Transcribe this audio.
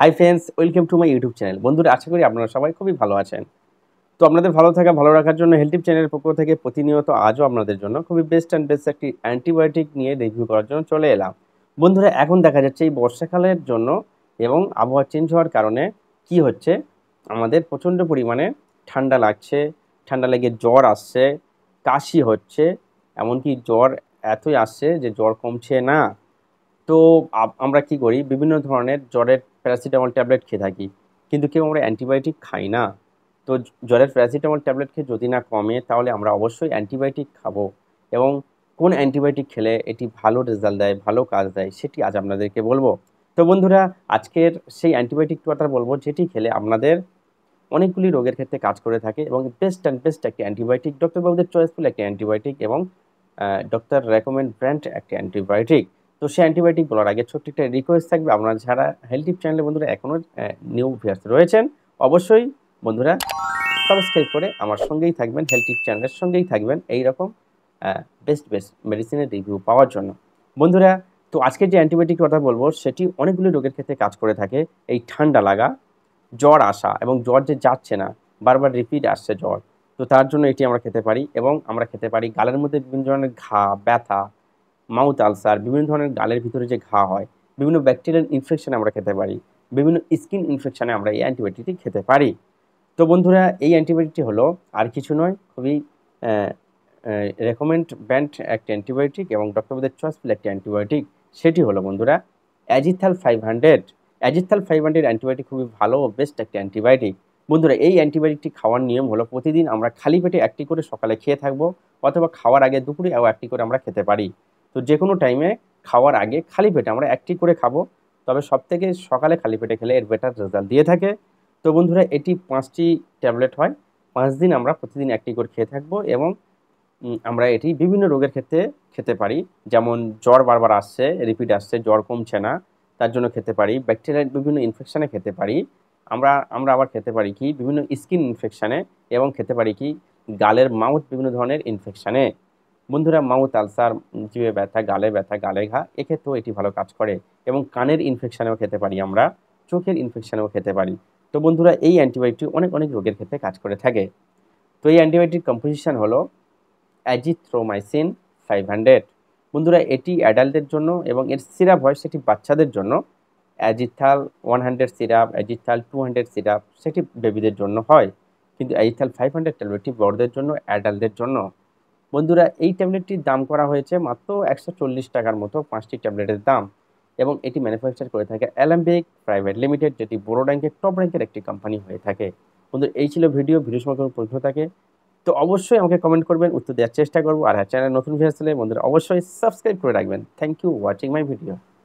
high friends welcome to my YouTube channel বন্ধুরা আশা করি আপনারা সবাই খুবই ভালো আছেন তো আপনাদের ভালো থাকা ভালো রাখার জন্য হেলটিপ চ্যানেলের পক্ষ থেকে প্রতিনিয়ত আজও আপনাদের জন্য খুবই বেস্ট অ্যান্ড বেস্ট একটি অ্যান্টিবায়োটিক নিয়ে রিভিউ করার জন্য চলে এলাম বন্ধুরা এখন দেখা যাচ্ছে এই বর্ষাকালের জন্য এবং আবহাওয়া চেঞ্জ হওয়ার কারণে কি হচ্ছে আমাদের প্রচণ্ড পরিমাণে ঠান্ডা লাগছে ঠান্ডা লেগে জ্বর আসছে কাশি হচ্ছে এমনকি জ্বর এতই আসছে যে জ্বর কমছে না তো আমরা কি করি বিভিন্ন ধরনের জ্বরের প্যারাসিটামল ট্যাবলেট খেয়ে থাকি কিন্তু কেউ আমরা অ্যান্টিবায়োটিক খাই না তো জ্বরের প্যারাসিটামল ট্যাবলেট খেয়ে যদি না কমে তাহলে আমরা অবশ্যই অ্যান্টিবায়োটিক খাবো এবং কোন অ্যান্টিবায়োটিক খেলে এটি ভালো রেজাল্ট দেয় ভালো কাজ দেয় সেটি আজ আপনাদেরকে বলবো তো বন্ধুরা আজকের সেই অ্যান্টিবায়োটিক কথা বলবো যেটি খেলে আপনাদের অনেকগুলি রোগের ক্ষেত্রে কাজ করে থাকে এবং বেস্ট অ্যান্ড বেস্ট একটি অ্যান্টিবায়োটিক ডক্টরবাবুদের চয়েসফুল একটি অ্যান্টিবায়োটিক এবং ডক্টর রেকমেন্ড ব্র্যান্ড একটি অ্যান্টিবায়োটিক তো সে অ্যান্টিবায়োটিক বলার আগে ছোট্ট একটা রিকোয়েস্ট থাকবে আপনারা যারা হেলথ চ্যানেলে বন্ধুরা এখনও নিউ ভিয়ার্স রয়েছেন অবশ্যই বন্ধুরা সাবস্ক্রাইব করে আমার সঙ্গেই থাকবেন হেলথ চ্যানেলের সঙ্গেই থাকবেন এই রকম বেস্ট বেস্ট মেডিসিনের রিভিউ পাওয়ার জন্য বন্ধুরা তো আজকে যে অ্যান্টিবায়োটিক কথা বলবো সেটি অনেকগুলি রোগের ক্ষেত্রে কাজ করে থাকে এই ঠান্ডা লাগা জ্বর আসা এবং জ্বর যে যাচ্ছে না বারবার রিপিট আসছে জ্বর তো তার জন্য এটি আমরা খেতে পারি এবং আমরা খেতে পারি গালের মধ্যে বিভিন্ন ধরনের ঘা ব্যথা মাউথ আলসার বিভিন্ন ধরনের গালের ভিতরে যে ঘা হয় বিভিন্ন ব্যাকটেরিয়াল ইনফেকশানে আমরা খেতে পারি বিভিন্ন স্কিন ইনফেকশানে আমরা এই অ্যান্টিবায়োটিকটি খেতে পারি তো বন্ধুরা এই অ্যান্টিবায়োটিকটি হলো আর কিছু নয় খুবই রেকমেন্ড ব্যান্ড একটি অ্যান্টিবায়োটিক এবং ডক্টরবাদের চয়েসফুল একটি অ্যান্টিবায়োটিক সেটি হলো বন্ধুরা Azithal five hundred Azithal five hundred antibiotic খুবই ভালো ও বেস্ট একটি অ্যান্টিবায়োটিক বন্ধুরা এই অ্যান্টিবায়োটিকটি খাওয়ার নিয়ম হলো প্রতিদিন আমরা খালি পেটে একটি করে সকালে খেয়ে থাকবো অথবা খাওয়ার আগে দুপুরে আরও একটি করে আমরা খেতে পারি তো যে কোনো টাইমে খাওয়ার আগে খালি পেটে আমরা একটি করে খাবো তবে সবথেকে সকালে খালি পেটে খেলে এর বেটার রেজাল্ট দিয়ে থাকে তো বন্ধুরা এটি পাঁচটি ট্যাবলেট হয় পাঁচ দিন আমরা প্রতিদিন একটি করে খেয়ে থাকবো এবং আমরা এটি বিভিন্ন রোগের ক্ষেত্রে খেতে পারি যেমন জ্বর বারবার আসছে রিপিট আসছে জ্বর কমছে না তার জন্য খেতে পারি ব্যাকটেরিয়ার বিভিন্ন ইনফেকশানে খেতে পারি আমরা আমরা আবার খেতে পারি কি বিভিন্ন স্কিন ইনফেকশানে এবং খেতে পারি কি গালের মাউথ বিভিন্ন ধরনের ইনফেকশানে বন্ধুরা মাউথ আলসার জিভে ব্যথা গালে ব্যথা গালে ঘা এক্ষেত্রেও এটি ভালো কাজ করে এবং কানের ইনফেকশানেও খেতে পারি আমরা চোখের ইনফেকশানেও খেতে পারি তো বন্ধুরা এই অ্যান্টিবায়োটিক অনেক অনেক রোগের ক্ষেত্রে কাজ করে থাকে তো এই অ্যান্টিবায়োটিক কম্পোজিশান হলো অ্যাজিথ্রোমাইসিন ফাইভ হান্ড্রেড বন্ধুরা এটি অ্যাডাল্টের জন্য এবং এর সিরাপ হয় সেটি বাচ্চাদের জন্য Azithal one hundred syrup Azithal two hundred syrup সেটি বেবিদের জন্য হয় কিন্তু অ্যাজিথাল ফাইভ হান্ড্রেড ট্যাবলেটটি বড়দের জন্য অ্যাডাল্টদের জন্য বন্ধুরা এই ট্যাবলেটটির দাম করা হয়েছে মাত্র একশো টাকার মতো পাঁচটি ট্যাবলেটের দাম এবং এটি ম্যানুফ্যাকচার করে থাকে অ্যালাম্বিক প্রাইভেট লিমিটেড যেটি বড় র্যাঙ্কের টপ র্যাঙ্কের একটি কোম্পানি হয়ে থাকে বন্ধু এই ছিল ভিডিও ভিডিও সময় কোনো প্রশ্ন থাকে তো অবশ্যই আমাকে কমেন্ট করবেন উত্তর দেওয়ার চেষ্টা করবো আর হ্যাঁ চ্যানেল নতুন ভিডিও আসলে বন্ধুরা অবশ্যই সাবস্ক্রাইব করে রাখবেন thank you watching my video